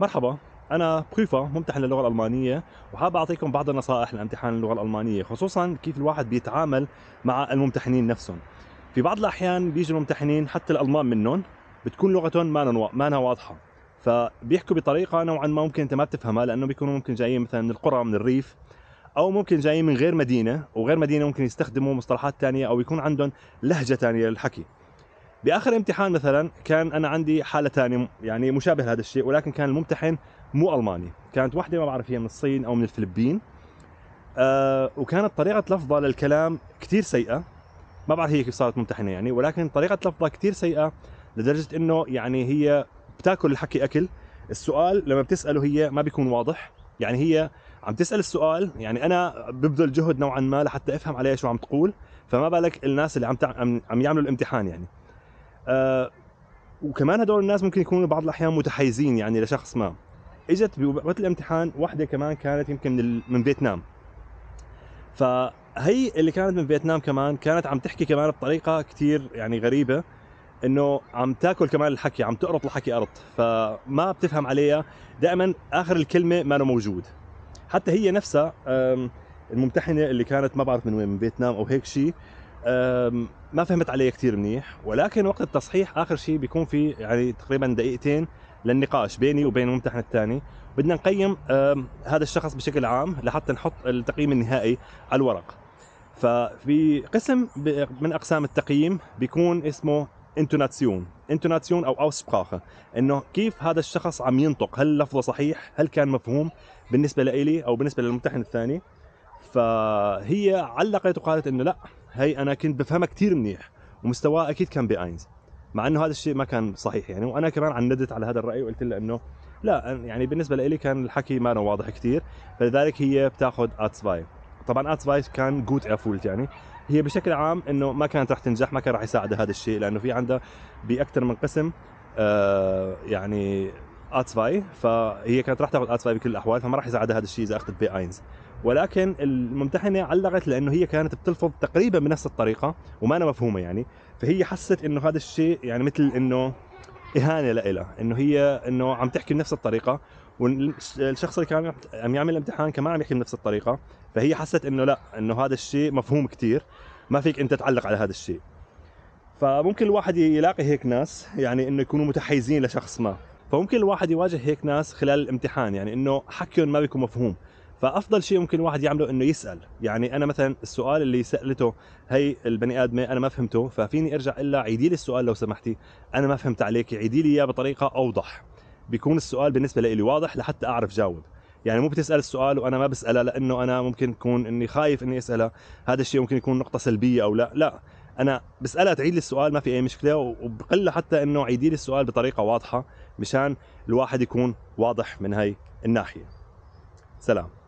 مرحبا أنا بخيفا ممتحن للغة الألمانية وحاب أعطيكم بعض النصائح لامتحان اللغة الألمانية خصوصا كيف الواحد بيتعامل مع الممتحنين نفسهم في بعض الأحيان بيجوا الممتحنين حتى الألمان منهم بتكون لغتهم ما ما واضحة فبيحكوا بطريقة نوعا ما ممكن أنت ما بتفهمها لأنه بيكونوا ممكن جايين مثلا من القرى من الريف أو ممكن جايين من غير مدينة وغير مدينة ممكن يستخدموا مصطلحات ثانية أو يكون عندهم لهجة ثانية للحكي باخر امتحان مثلا كان انا عندي حاله ثانيه يعني مشابه لهذا الشيء ولكن كان الممتحن مو الماني كانت وحده ما بعرف هي من الصين او من الفلبين أه وكانت طريقه لفظها للكلام كثير سيئه ما بعرف هي كيف صارت ممتحنه يعني ولكن طريقه لفظها كثير سيئه لدرجه انه يعني هي بتاكل الحكي اكل السؤال لما بتساله هي ما بيكون واضح يعني هي عم تسال السؤال يعني انا ببذل جهد نوعا ما لحتى افهم عليها شو عم تقول فما بالك الناس اللي عم عم يعملوا الامتحان يعني آه، وكمان هدول الناس ممكن يكونوا بعض الاحيان متحيزين يعني لشخص ما اجت بوقت الامتحان واحده كمان كانت يمكن من, من فيتنام فهي اللي كانت من فيتنام كمان كانت عم تحكي كمان بطريقه كثير يعني غريبه انه عم تاكل كمان الحكي عم تقرط الحكي قرط فما بتفهم عليها دائما اخر الكلمه ما موجود حتى هي نفسها الممتحنه اللي كانت ما بعرف من وين من فيتنام او هيك شيء ما فهمت عليه كثير منيح ولكن وقت التصحيح اخر شيء بيكون في يعني تقريبا دقيقتين للنقاش بيني وبين الممتحن الثاني بدنا نقيم هذا الشخص بشكل عام لحتى نحط التقييم النهائي على الورق ففي قسم من اقسام التقييم بيكون اسمه انتوناتسيون انتوناتسيون او اوسبراخه انه كيف هذا الشخص عم ينطق هل لفظه صحيح هل كان مفهوم بالنسبه لي او بالنسبه للممتحن الثاني فهي علقت وقالت انه لا هي انا كنت بفهمها كثير منيح ومستواها اكيد كان باينز مع انه هذا الشيء ما كان صحيح يعني وانا كمان عندت على هذا الراي وقلت لها انه لا يعني بالنسبه لي كان الحكي ما واضح كثير فلذلك هي بتاخذ اتس باي طبعا اتس باي كان جوت افولت يعني هي بشكل عام انه ما كانت رح تنجح ما كان رح يساعدها هذا الشيء لانه في عندها باكثر من قسم آه يعني A2 فهي كانت راح تاخذ A2 بكل الاحوال فما راح يساعدها هذا الشيء اذا اخذت b اينز ولكن الممتحنه علقت لانه هي كانت بتلفظ تقريبا بنفس الطريقه وما أنا مفهومه يعني فهي حست انه هذا الشيء يعني مثل انه اهانه لإلها انه هي انه عم تحكي بنفس الطريقه والشخص اللي كان عم يعمل الامتحان كمان عم يحكي بنفس الطريقه فهي حست انه لا انه هذا الشيء مفهوم كثير ما فيك انت تعلق على هذا الشيء فممكن الواحد يلاقي هيك ناس يعني انه يكونوا متحيزين لشخص ما فممكن الواحد يواجه هيك ناس خلال الامتحان يعني انه حكيهم ما بيكون مفهوم فافضل شيء ممكن الواحد يعمله انه يسال يعني انا مثلا السؤال اللي سالته هي البني ادمه انا ما فهمته ففيني ارجع الا عيدي لي السؤال لو سمحتي انا ما فهمت عليك عيدي لي اياه بطريقه اوضح بيكون السؤال بالنسبه لي واضح لحتى اعرف جاوب يعني مو بتسال السؤال وانا ما بساله لانه انا ممكن يكون اني خايف اني اساله هذا الشيء ممكن يكون نقطه سلبيه او لا لا انا بسالها تعيد لي السؤال ما في اي مشكله وبقلها حتى انه عيدي لي السؤال بطريقه واضحه مشان الواحد يكون واضح من هاي الناحيه سلام